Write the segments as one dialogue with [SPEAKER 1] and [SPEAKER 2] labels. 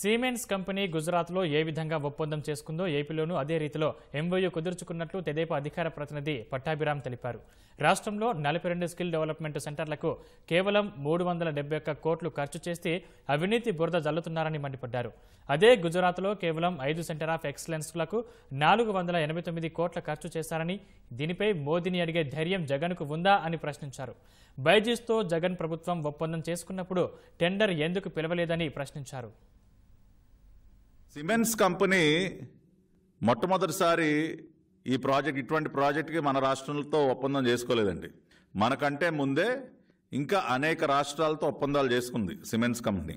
[SPEAKER 1] cements company గుజరాత్లో ఏ విధంగా ఒప్పందం చేసుకుందో ఏపీలోనూ అదే రీతిలో ఎంఓయూ కుదుర్చుకున్నట్లు తెదేపా అధికార ప్రతినిధి పట్టాభిరామ్ తెలిపారు రాష్ట్రంలో నలభై రెండు స్కిల్ డెవలప్మెంట్ సెంటర్లకు కేవలం మూడు వందల డెబ్బై ఒక్క కోట్లు ఖర్చు చేస్తే అవినీతి బురద జల్లుతున్నారని మండిపడ్డారు అదే గుజరాత్లో కేవలం ఐదు సెంటర్ ఆఫ్ ఎక్సలెన్స్లకు నాలుగు వందల ఎనభై తొమ్మిది కోట్ల ఖర్చు చేశారని దీనిపై మోదీని అడిగే ధైర్యం జగన్కు ఉందా అని ప్రశ్నించారు బైజీస్తో జగన్ ప్రభుత్వం ఒప్పందం చేసుకున్నప్పుడు టెండర్ ఎందుకు పిలవలేదని ప్రశ్నించారు
[SPEAKER 2] సిమెంట్స్ కంపెనీ మొట్టమొదటిసారి ఈ ప్రాజెక్ట్ ఇటువంటి ప్రాజెక్ట్కి మన రాష్ట్రాలతో ఒప్పందం చేసుకోలేదండి మనకంటే ముందే ఇంకా అనేక రాష్ట్రాలతో ఒప్పందాలు చేసుకుంది సిమెంట్స్ కంపెనీ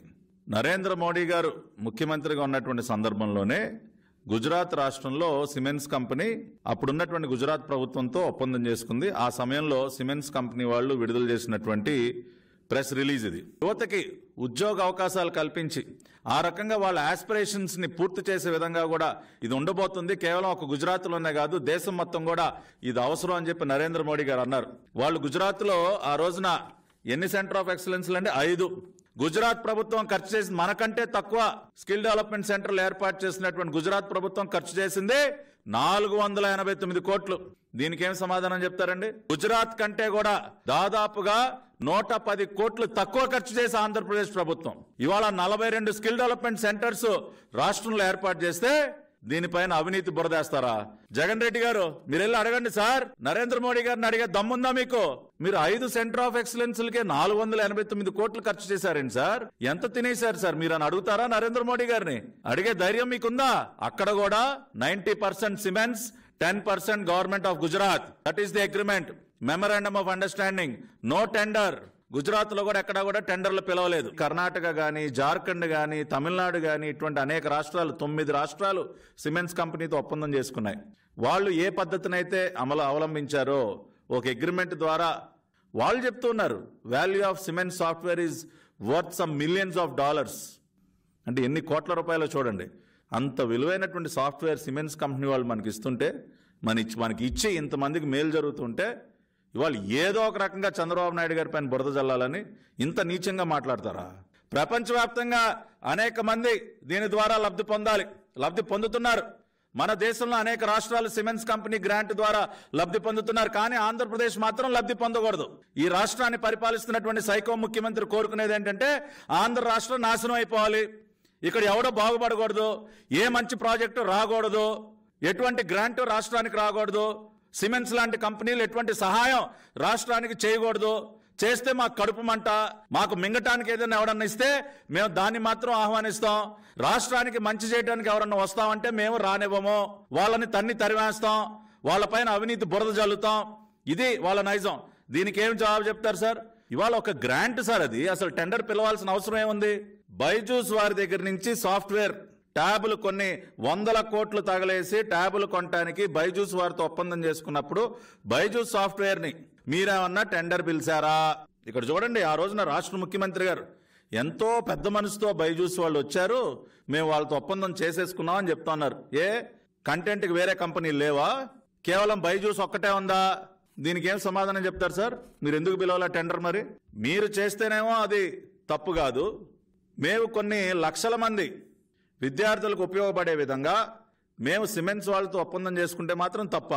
[SPEAKER 2] నరేంద్ర మోడీ గారు ముఖ్యమంత్రిగా ఉన్నటువంటి సందర్భంలోనే గుజరాత్ రాష్ట్రంలో సిమెంట్స్ కంపెనీ అప్పుడున్నటువంటి గుజరాత్ ప్రభుత్వంతో ఒప్పందం చేసుకుంది ఆ సమయంలో సిమెంట్స్ కంపెనీ వాళ్ళు విడుదల చేసినటువంటి ప్రెస్ రిలీజ్ ఇది యువతకి ఉద్యోగ అవకాశాలు కల్పించి ఆ రకంగా వాళ్ళ ఆస్పిరేషన్స్ని పూర్తి చేసే విధంగా కూడా ఇది ఉండబోతుంది కేవలం ఒక గుజరాత్లోనే కాదు దేశం మొత్తం కూడా ఇది అవసరం అని చెప్పి నరేంద్ర మోడీ గారు అన్నారు వాళ్ళు గుజరాత్లో ఆ రోజున ఎన్ని సెంటర్ ఆఫ్ ఎక్సలెన్స్లు అంటే ఐదు గుజరాత్ ప్రభుత్వం ఖర్చు చేసింది మనకంటే తక్కువ స్కిల్ డెవలప్మెంట్ సెంటర్లు ఏర్పాటు చేసినటువంటి గుజరాత్ ప్రభుత్వం ఖర్చు చేసింది నాలుగు వందల ఎనభై తొమ్మిది కోట్లు దీనికేం సమాధానం చెప్తారండి గుజరాత్ కంటే కూడా దాదాపుగా నూట పది కోట్లు తక్కువ ఖర్చు చేసి ఆంధ్రప్రదేశ్ ప్రభుత్వం ఇవాళ నలభై రెండు స్కిల్ డెవలప్మెంట్ సెంటర్స్ రాష్ట్రంలో ఏర్పాటు చేస్తే దీనిపైన అవినీతి బురదేస్తారా జగన్ రెడ్డి గారు వెళ్ళి అడగండి సార్ నరేంద్ర మోడీ గారిని అడిగే దమ్ముందా మీకు మీరు ఐదు సెంటర్ ఆఫ్ ఎక్సలెన్స్లకే నాలుగు వందల ఎనభై తొమ్మిది కోట్లు ఖర్చు చేశారండి సార్ ఎంత తినేశారు సార్ మీరు అని అడుగుతారా నరేంద్ర మోడీ గారిని అడిగే ధైర్యం మీకుందా అక్కడ కూడా ninety percent cements ten percent government of Gujarat that is the agreement memorandum of understanding no tender గుజరాత్లో కూడా ఎక్కడా కూడా టెండర్లు పిలవలేదు కర్ణాటక కానీ జార్ఖండ్ కానీ తమిళనాడు కానీ ఇటువంటి అనేక రాష్ట్రాలు తొమ్మిది రాష్ట్రాలు సిమెంట్స్ కంపెనీతో ఒప్పందం చేసుకున్నాయి వాళ్ళు ఏ పద్ధతినైతే అమలు అవలంబించారో ఒక అగ్రిమెంట్ ద్వారా వాళ్ళు చెప్తున్నారు value of cement software is worth some millions of dollars అంటే ఎన్ని కోట్ల రూపాయలు చూడండి అంత విలువైనటువంటి సాఫ్ట్వేర్ సిమెంట్స్ కంపెనీ వాళ్ళు మనకి ఇస్తుంటే మన ఇచ్చి మనకి ఇచ్చి ఇంతమందికి మేలు జరుగుతుంటే ఇవాళ ఏదో ఒక రకంగా చంద్రబాబు నాయుడు గారి పైన బురద జల్లాలని ఇంత నీచంగా మాట్లాడతారా ప్రపంచవ్యాప్తంగా అనేక మంది దీని ద్వారా లబ్ధి పొందాలి లబ్ధి పొందుతున్నారు మన దేశంలో అనేక రాష్ట్రాలు సిమెంట్స్ కంపెనీ గ్రాంట్ ద్వారా లబ్ధి పొందుతున్నారు కానీ ఆంధ్రప్రదేశ్ మాత్రం లబ్ధి పొందకూడదు ఈ రాష్ట్రాన్ని పరిపాలిస్తున్నటువంటి సైకో ముఖ్యమంత్రి కోరుకునేది ఏంటంటే ఆంధ్ర రాష్ట్రం నాశనం అయిపోవాలి ఇక్కడ ఎవడో బాగుపడకూడదు ఏ మంచి ప్రాజెక్టు రాకూడదు ఎటువంటి గ్రాంటు రాష్ట్రానికి రాకూడదు సిమెంట్స్ లాంటి కంపెనీలు ఎటువంటి సహాయం రాష్ట్రానికి చేయకూడదు చేస్తే మాకు కడుపు మంట మాకు మింగటానికి ఏదైనా ఎవరన్నా ఇస్తే మేము దాన్ని మాత్రం ఆహ్వానిస్తాం రాష్ట్రానికి మంచి చేయడానికి ఎవరన్నా వస్తామంటే మేము రానివ్వము వాళ్ళని తన్ని తరివేస్తాం వాళ్ళపైన అవినీతి బురద జల్లుతాం ఇది వాళ్ళ నైజం దీనికి ఏం జవాబు చెప్తారు సార్ ఇవాళ ఒక గ్రాంట్ సార్ అది అసలు టెండర్ పిలవాల్సిన అవసరం ఏముంది బైజూస్ వారి దగ్గర నుంచి సాఫ్ట్వేర్ ట్యాబులు కొన్ని వందల కోట్లు తగలేసి ట్యాబులు కొనటానికి బైజూస్ వారితో ఒప్పందం చేసుకున్నప్పుడు బైజూస్ సాఫ్ట్వేర్ని మీరేమన్నా టెండర్ పిలిచారా ఇక్కడ చూడండి ఆ రోజున రాష్ట్ర ముఖ్యమంత్రి గారు ఎంతో పెద్ద మనసుతో బైజూస్ వాళ్ళు వచ్చారు మేము వాళ్ళతో ఒప్పందం చేసేసుకున్నాం అని చెప్తున్నారు ఏ కంటెంట్కి వేరే కంపెనీలు లేవా కేవలం బైజూస్ ఒక్కటే ఉందా దీనికి ఏం సమాధానం చెప్తారు సార్ మీరు ఎందుకు పిలవాలా టెండర్ మరి మీరు చేస్తేనేమో అది తప్పు కాదు మేము కొన్ని లక్షల మంది విద్యార్థులకు ఉపయోగపడే విధంగా మేము సిమెంట్స్ వాళ్ళతో ఒప్పందం చేసుకుంటే మాత్రం తప్ప